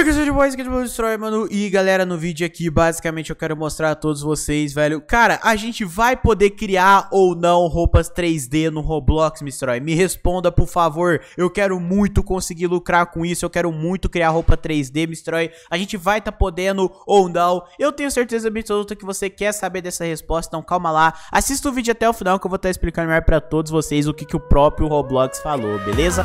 Oi, que de boys, aqui do é Destroy, mano. E galera, no vídeo aqui, basicamente eu quero mostrar a todos vocês, velho. Cara, a gente vai poder criar ou não roupas 3D no Roblox, Mistroy? Me responda, por favor. Eu quero muito conseguir lucrar com isso. Eu quero muito criar roupa 3D, Mistroy. A gente vai tá podendo ou não? Eu tenho certeza absoluta que você quer saber dessa resposta, então calma lá. Assista o vídeo até o final que eu vou estar tá explicando melhor pra todos vocês o que, que o próprio Roblox falou, beleza?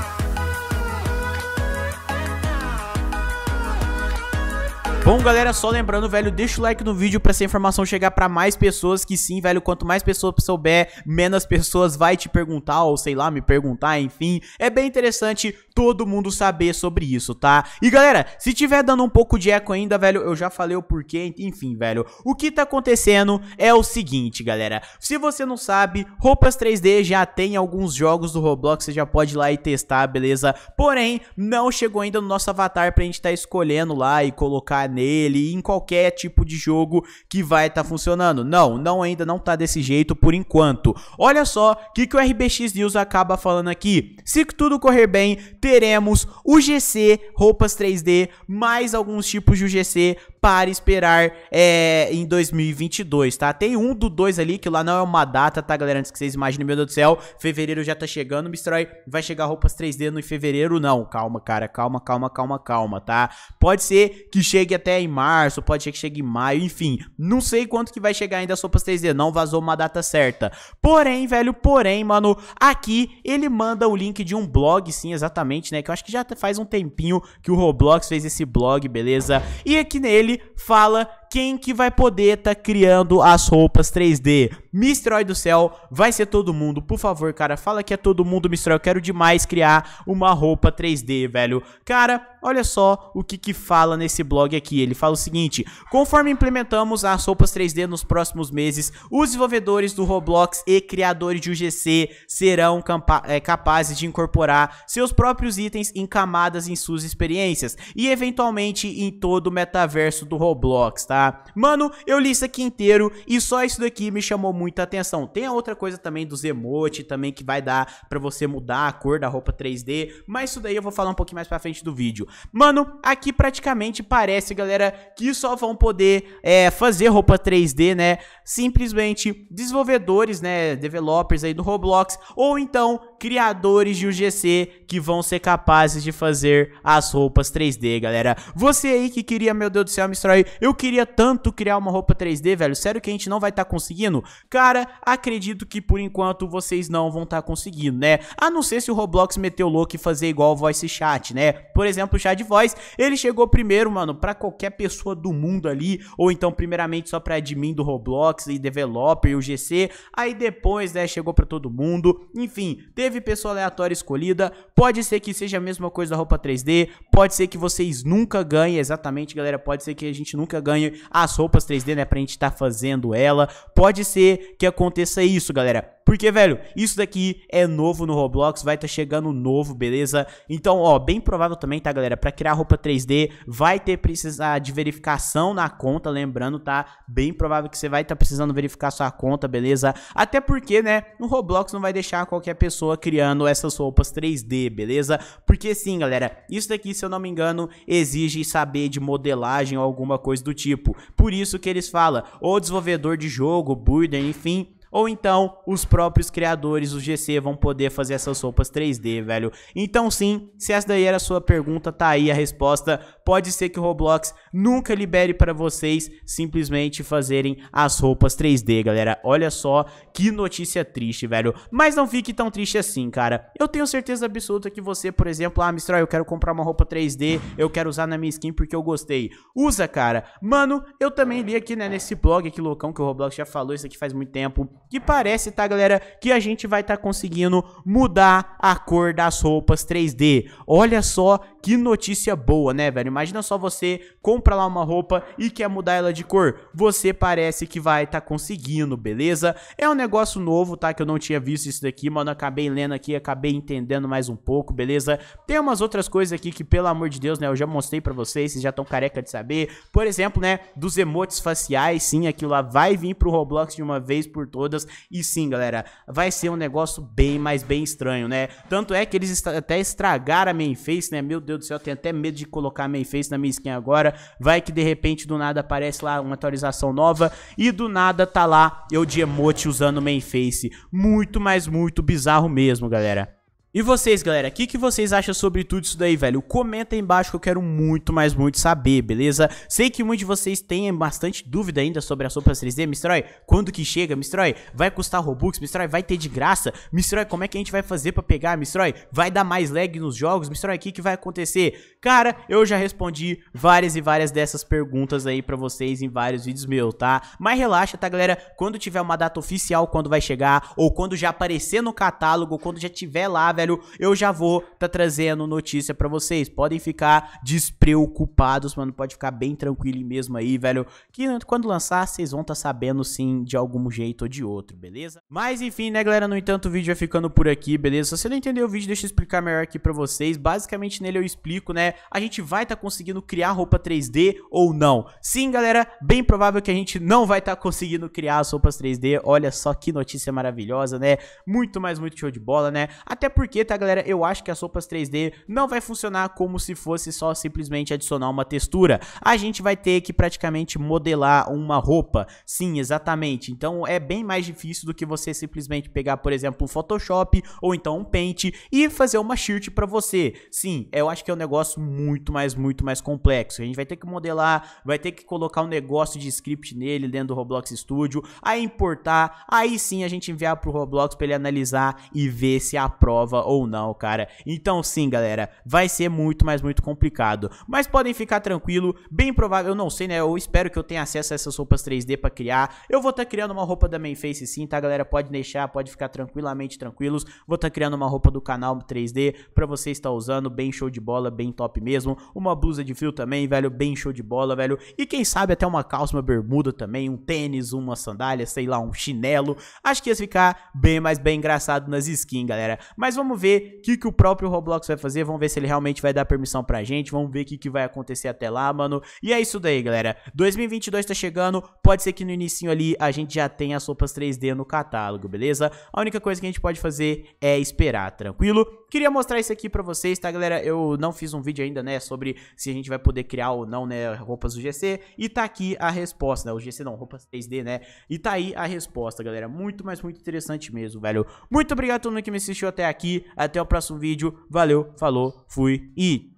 Bom, galera, só lembrando, velho, deixa o like no vídeo pra essa informação chegar pra mais pessoas, que sim, velho, quanto mais pessoas souber, menos pessoas vai te perguntar, ou sei lá, me perguntar, enfim. É bem interessante todo mundo saber sobre isso, tá? E, galera, se tiver dando um pouco de eco ainda, velho, eu já falei o porquê, enfim, velho. O que tá acontecendo é o seguinte, galera. Se você não sabe, roupas 3D já tem alguns jogos do Roblox, você já pode ir lá e testar, beleza? Porém, não chegou ainda no nosso avatar pra gente tá escolhendo lá e colocar nele, em qualquer tipo de jogo que vai estar tá funcionando. Não, não ainda não tá desse jeito por enquanto. Olha só o que, que o RBX News acaba falando aqui. Se tudo correr bem, teremos o GC, roupas 3D, mais alguns tipos de UGC para esperar é, em 2022, tá? Tem um do dois ali, que lá não é uma data, tá, galera? Antes que vocês imaginem, meu Deus do céu, fevereiro já tá chegando, Mistrói, vai chegar roupas 3D no em fevereiro? Não, calma, cara, calma, calma, calma, calma, tá? Pode ser que chegue até em março, pode ser que chegue em maio, enfim, não sei quanto que vai chegar ainda as roupas 3D, não vazou uma data certa. Porém, velho, porém, mano, aqui ele manda o link de um blog, sim, exatamente, né? Que eu acho que já faz um tempinho que o Roblox fez esse blog, beleza? E aqui nele fala quem que vai poder tá criando as roupas 3D? Mistrói do céu, vai ser todo mundo. Por favor, cara, fala que é todo mundo, Mistrói. Eu quero demais criar uma roupa 3D, velho. Cara, olha só o que que fala nesse blog aqui. Ele fala o seguinte: "Conforme implementamos as roupas 3D nos próximos meses, os desenvolvedores do Roblox e criadores de UGC serão é, capazes de incorporar seus próprios itens em camadas em suas experiências e eventualmente em todo o metaverso do Roblox, tá? tá? Mano, eu li isso aqui inteiro e só isso daqui me chamou muita atenção. Tem a outra coisa também dos emote também que vai dar pra você mudar a cor da roupa 3D, mas isso daí eu vou falar um pouquinho mais pra frente do vídeo. Mano, aqui praticamente parece, galera, que só vão poder é, fazer roupa 3D, né? Simplesmente desenvolvedores, né, developers aí do Roblox, ou então criadores de UGC que vão ser capazes de fazer as roupas 3D, galera. Você aí que queria, meu Deus do céu, me aí, eu queria tanto criar uma roupa 3D, velho. Sério que a gente não vai estar tá conseguindo? Cara, acredito que por enquanto vocês não vão estar tá conseguindo, né? A não ser se o Roblox meteu louco e fazer igual o voice chat, né? Por exemplo, o chat de voz, ele chegou primeiro, mano, para qualquer pessoa do mundo ali, ou então primeiramente só para admin do Roblox e developer e o GC, aí depois, né, chegou para todo mundo. Enfim, teve teve pessoa aleatória escolhida, pode ser que seja a mesma coisa da roupa 3D, pode ser que vocês nunca ganhem, exatamente, galera, pode ser que a gente nunca ganhe as roupas 3D, né, pra gente estar tá fazendo ela, pode ser que aconteça isso, galera. Porque, velho, isso daqui é novo no Roblox, vai estar tá chegando novo, beleza? Então, ó, bem provável também, tá, galera? Pra criar roupa 3D, vai ter precisar de verificação na conta, lembrando, tá? Bem provável que você vai estar tá precisando verificar sua conta, beleza? Até porque, né, no Roblox não vai deixar qualquer pessoa criando essas roupas 3D, beleza? Porque sim, galera, isso daqui, se eu não me engano, exige saber de modelagem ou alguma coisa do tipo. Por isso que eles falam, ou desenvolvedor de jogo, builder, enfim, ou então os próprios criadores, os GC, vão poder fazer essas roupas 3D, velho. Então sim, se essa daí era a sua pergunta, tá aí a resposta. Pode ser que o Roblox nunca libere para vocês simplesmente fazerem as roupas 3D, galera. Olha só que notícia triste, velho. Mas não fique tão triste assim, cara. Eu tenho certeza absoluta que você, por exemplo, ah, Mistral, eu quero comprar uma roupa 3D, eu quero usar na minha skin porque eu gostei. Usa, cara. Mano, eu também li aqui, né, nesse blog aqui, loucão, que o Roblox já falou isso aqui faz muito tempo que parece, tá, galera, que a gente vai estar tá conseguindo mudar a cor das roupas 3D. Olha só que notícia boa, né, velho? Imagina só você compra lá uma roupa e quer mudar ela de cor. Você parece que vai estar tá conseguindo, beleza? É um negócio novo, tá, que eu não tinha visto isso daqui, mano, acabei lendo aqui, acabei entendendo mais um pouco, beleza? Tem umas outras coisas aqui que, pelo amor de Deus, né, eu já mostrei pra vocês, vocês já estão careca de saber. Por exemplo, né, dos emotes faciais, sim, aquilo lá vai vir pro Roblox de uma vez por todas e sim, galera, vai ser um negócio bem, mas bem estranho, né? Tanto é que eles até estragaram a main face, né? Meu Deus do céu, eu tenho até medo de colocar a main face na minha skin agora. Vai que de repente do nada aparece lá uma atualização nova e do nada tá lá eu de emote usando main face. Muito, mas muito bizarro mesmo, galera. E vocês, galera, o que, que vocês acham sobre tudo isso daí, velho? Comenta aí embaixo que eu quero muito, mais muito saber, beleza? Sei que muitos de vocês têm bastante dúvida ainda sobre a sopas 3D. Mistrói, quando que chega? Mistrói, vai custar Robux? Mistrói, vai ter de graça? Mistrói, como é que a gente vai fazer pra pegar? Mistrói, vai dar mais lag nos jogos? Mistrói, o que, que vai acontecer? Cara, eu já respondi várias e várias dessas perguntas aí pra vocês em vários vídeos meus, tá? Mas relaxa, tá, galera? Quando tiver uma data oficial, quando vai chegar, ou quando já aparecer no catálogo, ou quando já tiver lá, velho, velho, eu já vou tá trazendo notícia para vocês. Podem ficar despreocupados, mano. Pode ficar bem tranquilo mesmo aí, velho. Que quando lançar, vocês vão tá sabendo sim de algum jeito ou de outro, beleza? Mas enfim, né, galera? No entanto, o vídeo vai ficando por aqui, beleza? Se você não entendeu o vídeo, deixa eu explicar melhor aqui pra vocês. Basicamente, nele eu explico, né? A gente vai tá conseguindo criar roupa 3D ou não? Sim, galera, bem provável que a gente não vai tá conseguindo criar as roupas 3D. Olha só que notícia maravilhosa, né? Muito mais, muito show de bola, né? Até porque porquê, tá, galera? Eu acho que as sopas 3D não vai funcionar como se fosse só simplesmente adicionar uma textura. A gente vai ter que praticamente modelar uma roupa. Sim, exatamente. Então é bem mais difícil do que você simplesmente pegar, por exemplo, um Photoshop ou então um Paint e fazer uma shirt para você. Sim, eu acho que é um negócio muito mais, muito mais complexo. A gente vai ter que modelar, vai ter que colocar um negócio de script nele dentro do Roblox Studio, aí importar, aí sim a gente enviar pro Roblox para ele analisar e ver se aprova ou não, cara. Então sim, galera, vai ser muito, mas muito complicado. Mas podem ficar tranquilo, bem provável, eu não sei, né? Eu espero que eu tenha acesso a essas roupas 3D pra criar. Eu vou estar tá criando uma roupa da main face sim, tá, galera? Pode deixar, pode ficar tranquilamente tranquilos. Vou estar tá criando uma roupa do canal 3D pra você estar usando, bem show de bola, bem top mesmo. Uma blusa de fio também, velho, bem show de bola, velho. E quem sabe até uma calça, uma bermuda também, um tênis, uma sandália, sei lá, um chinelo. Acho que ia ficar bem mais bem engraçado nas skins, galera. Mas vamos vamos ver o que, que o próprio Roblox vai fazer, vamos ver se ele realmente vai dar permissão pra gente, vamos ver o que, que vai acontecer até lá, mano. E é isso daí, galera. 2022 tá chegando, pode ser que no início ali a gente já tenha as roupas 3D no catálogo, beleza? A única coisa que a gente pode fazer é esperar, tranquilo? Queria mostrar isso aqui pra vocês, tá, galera? Eu não fiz um vídeo ainda, né, sobre se a gente vai poder criar ou não, né, roupas do GC. E tá aqui a resposta, né? O GC não, roupas 3D, né? E tá aí a resposta, galera. Muito, mas muito interessante mesmo, velho. Muito obrigado a todo mundo que me assistiu até aqui. Até o próximo vídeo. Valeu, falou, fui e